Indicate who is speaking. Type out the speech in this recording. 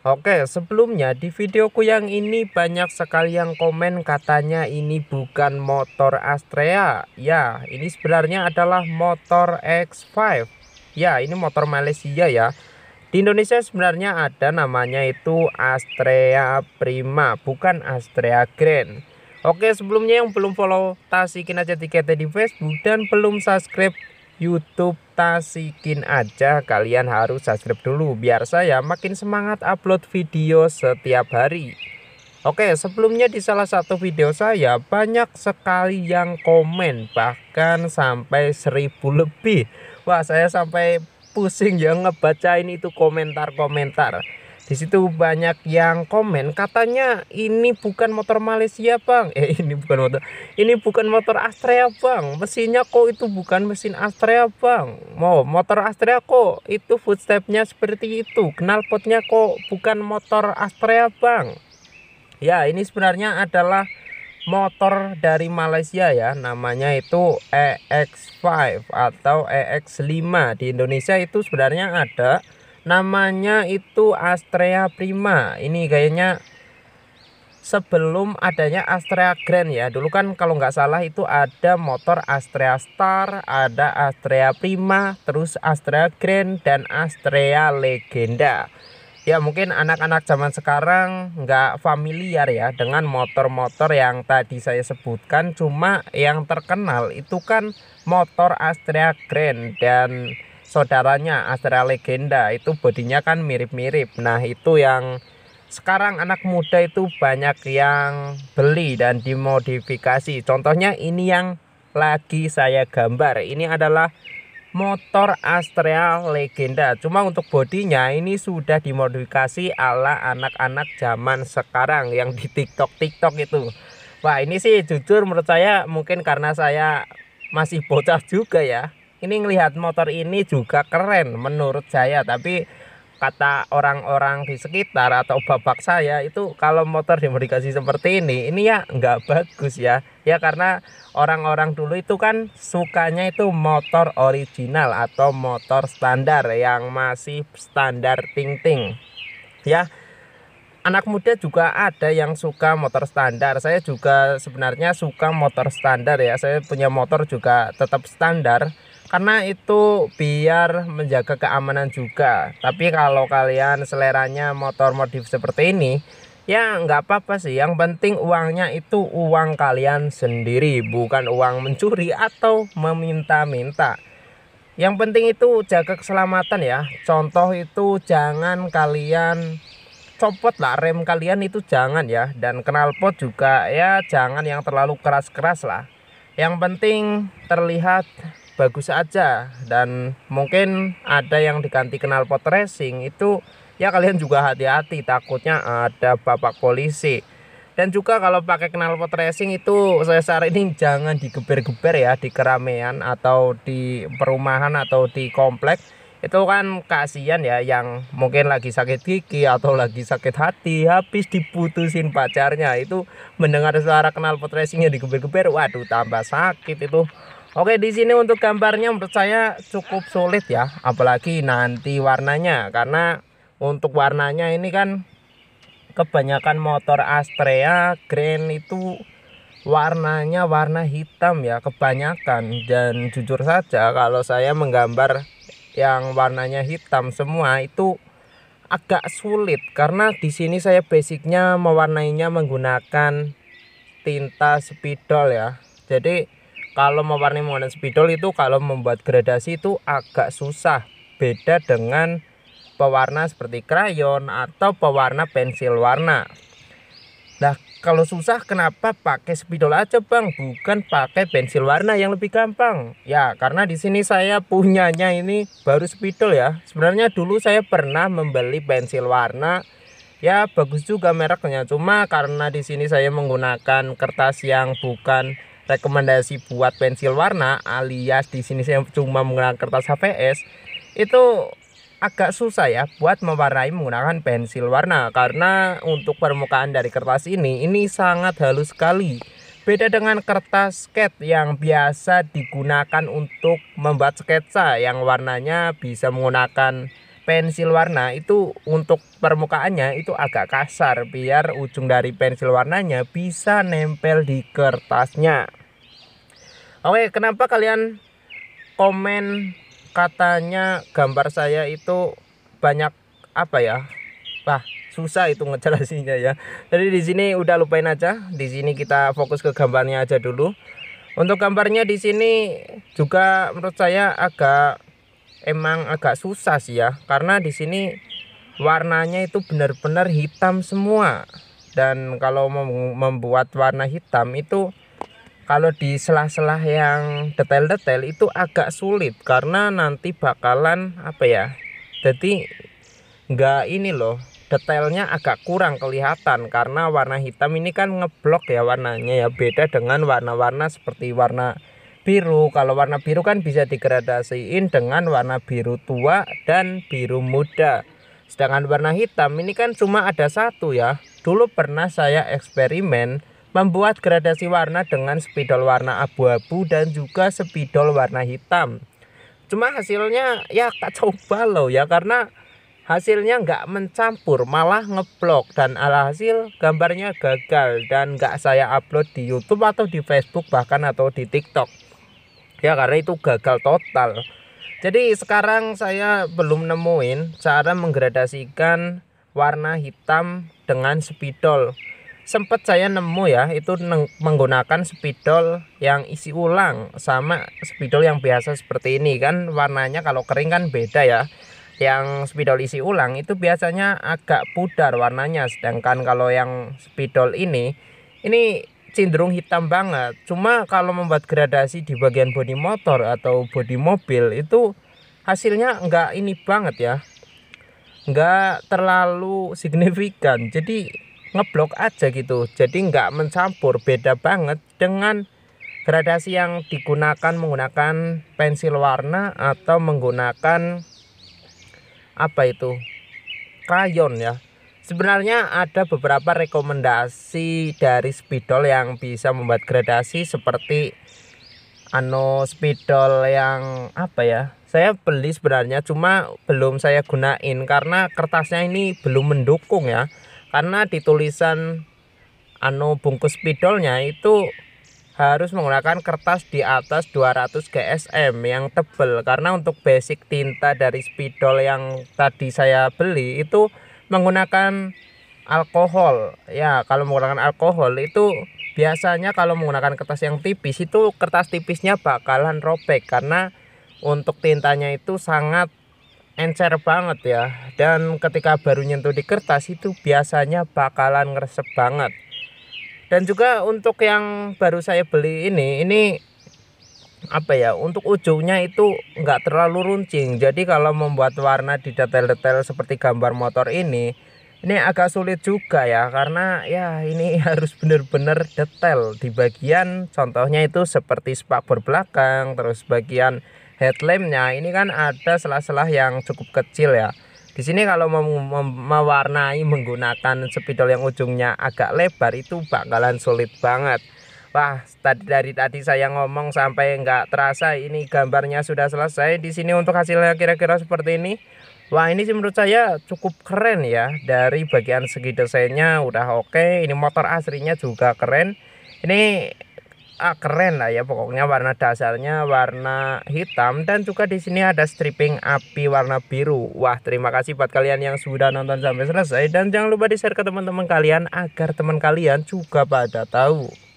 Speaker 1: Oke, sebelumnya di videoku yang ini banyak sekali yang komen katanya ini bukan motor Astrea. Ya, ini sebenarnya adalah motor X5. Ya, ini motor Malaysia ya. Di Indonesia sebenarnya ada namanya itu Astrea Prima, bukan Astrea Grand. Oke, sebelumnya yang belum follow, tasikin aja tiketnya di Facebook dan belum subscribe YouTube Sikin aja kalian harus subscribe dulu biar saya makin semangat upload video setiap hari Oke sebelumnya di salah satu video saya banyak sekali yang komen bahkan sampai seribu lebih Wah saya sampai pusing ya ngebacain itu komentar-komentar di situ banyak yang komen katanya ini bukan motor Malaysia bang eh ini bukan motor ini bukan motor Astrea bang mesinnya kok itu bukan mesin Astrea bang mau oh, motor Astrea kok itu footstepnya seperti itu knalpotnya kok bukan motor Astrea bang ya ini sebenarnya adalah motor dari Malaysia ya namanya itu EX5 atau EX5 di Indonesia itu sebenarnya ada namanya itu Astrea Prima ini gayanya sebelum adanya Astrea Grand ya dulu kan kalau nggak salah itu ada motor Astrea Star ada Astrea Prima terus Astrea Grand dan Astrea Legenda ya mungkin anak-anak zaman sekarang nggak familiar ya dengan motor-motor yang tadi saya sebutkan cuma yang terkenal itu kan motor Astrea Grand dan saudaranya Astra Legenda itu bodinya kan mirip-mirip nah itu yang sekarang anak muda itu banyak yang beli dan dimodifikasi contohnya ini yang lagi saya gambar ini adalah motor Astrea Legenda cuma untuk bodinya ini sudah dimodifikasi ala anak-anak zaman sekarang yang di TikTok TikTok itu Wah ini sih jujur menurut saya mungkin karena saya masih bocah juga ya ini ngelihat motor ini juga keren menurut saya tapi kata orang-orang di sekitar atau babak saya itu kalau motor dimodifikasi seperti ini ini ya nggak bagus ya ya karena orang-orang dulu itu kan sukanya itu motor original atau motor standar yang masih standar ting-ting ya anak muda juga ada yang suka motor standar saya juga sebenarnya suka motor standar ya saya punya motor juga tetap standar karena itu biar menjaga keamanan juga tapi kalau kalian seleranya motor modif seperti ini ya nggak apa-apa sih yang penting uangnya itu uang kalian sendiri bukan uang mencuri atau meminta-minta yang penting itu jaga keselamatan ya contoh itu jangan kalian copot lah rem kalian itu jangan ya dan knalpot juga ya jangan yang terlalu keras-keras lah yang penting terlihat bagus aja dan mungkin ada yang diganti kenal pot racing itu ya kalian juga hati-hati takutnya ada bapak polisi dan juga kalau pakai kenal pot racing itu saya saranin jangan digeber-geber ya di keramaian atau di perumahan atau di komplek itu kan kasihan ya yang mungkin lagi sakit gigi atau lagi sakit hati habis diputusin pacarnya itu mendengar suara knalpot racingnya digeber-geber waduh tambah sakit itu Oke, di sini untuk gambarnya menurut saya cukup sulit ya, apalagi nanti warnanya karena untuk warnanya ini kan kebanyakan motor Astrea Grand itu warnanya warna hitam ya kebanyakan dan jujur saja kalau saya menggambar yang warnanya hitam semua itu agak sulit karena di sini saya basicnya mewarnainya menggunakan tinta spidol ya jadi kalau mewarnai menggunakan spidol itu kalau membuat gradasi itu agak susah beda dengan pewarna seperti krayon atau pewarna pensil warna nah kalau susah kenapa pakai spidol aja bang bukan pakai pensil warna yang lebih gampang ya karena di sini saya punyanya ini baru spidol ya sebenarnya dulu saya pernah membeli pensil warna ya bagus juga mereknya cuma karena di sini saya menggunakan kertas yang bukan rekomendasi buat pensil warna alias di sini saya cuma menggunakan kertas HVS itu agak susah ya buat mewarnai menggunakan pensil warna karena untuk permukaan dari kertas ini ini sangat halus sekali beda dengan kertas sket yang biasa digunakan untuk membuat sketsa yang warnanya bisa menggunakan pensil warna itu untuk permukaannya itu agak kasar biar ujung dari pensil warnanya bisa nempel di kertasnya Oke, kenapa kalian komen katanya gambar saya itu banyak apa ya? Wah, susah itu ngejelasinya ya. Jadi di sini udah lupain aja. Di sini kita fokus ke gambarnya aja dulu. Untuk gambarnya di sini juga menurut saya agak emang agak susah sih ya, karena di sini warnanya itu benar-benar hitam semua. Dan kalau membuat warna hitam itu kalau di selah-selah yang detail-detail itu agak sulit karena nanti bakalan apa ya jadi nggak ini loh detailnya agak kurang kelihatan karena warna hitam ini kan ngeblok ya warnanya ya beda dengan warna-warna seperti warna biru kalau warna biru kan bisa digradasiin dengan warna biru tua dan biru muda sedangkan warna hitam ini kan cuma ada satu ya dulu pernah saya eksperimen Membuat gradasi warna dengan spidol warna abu-abu dan juga spidol warna hitam. Cuma hasilnya ya tak coba loh ya karena hasilnya nggak mencampur malah ngeblok dan alhasil gambarnya gagal dan nggak saya upload di YouTube atau di Facebook bahkan atau di TikTok. Ya karena itu gagal total. Jadi sekarang saya belum nemuin cara menggradasikan warna hitam dengan spidol sempat saya nemu ya itu menggunakan spidol yang isi ulang sama spidol yang biasa seperti ini kan warnanya kalau kering kan beda ya yang spidol isi ulang itu biasanya agak pudar warnanya sedangkan kalau yang spidol ini ini cenderung hitam banget cuma kalau membuat gradasi di bagian bodi motor atau bodi mobil itu hasilnya enggak ini banget ya enggak terlalu signifikan jadi ngeblok aja gitu jadi nggak mencampur beda banget dengan gradasi yang digunakan menggunakan pensil warna atau menggunakan apa itu krayon ya sebenarnya ada beberapa rekomendasi dari spidol yang bisa membuat gradasi seperti ano spidol yang apa ya saya beli sebenarnya cuma belum saya gunain karena kertasnya ini belum mendukung ya karena di tulisan anu bungkus spidolnya itu harus menggunakan kertas di atas 200 GSM yang tebal karena untuk basic tinta dari spidol yang tadi saya beli itu menggunakan alkohol ya kalau menggunakan alkohol itu biasanya kalau menggunakan kertas yang tipis itu kertas tipisnya bakalan robek karena untuk tintanya itu sangat encer banget ya dan ketika baru nyentuh di kertas itu biasanya bakalan ngeresep banget dan juga untuk yang baru saya beli ini ini apa ya untuk ujungnya itu nggak terlalu runcing jadi kalau membuat warna di detail-detail seperti gambar motor ini ini agak sulit juga ya karena ya ini harus benar-benar detail di bagian contohnya itu seperti spakbor belakang terus bagian headlampnya ini kan ada selah-selah yang cukup kecil ya di sini kalau mem- mem- mewarnai menggunakan spidol yang ujungnya agak lebar itu bakalan sulit banget Wah, tadi dari tadi saya ngomong sampai nggak terasa ini gambarnya sudah selesai di sini untuk hasilnya kira-kira seperti ini. Wah, ini sih menurut saya cukup keren ya dari bagian segi desainnya udah oke. Ini motor aslinya juga keren. Ini ah, keren lah ya pokoknya warna dasarnya warna hitam dan juga di sini ada stripping api warna biru wah terima kasih buat kalian yang sudah nonton sampai selesai dan jangan lupa di share ke teman-teman kalian agar teman kalian juga pada tahu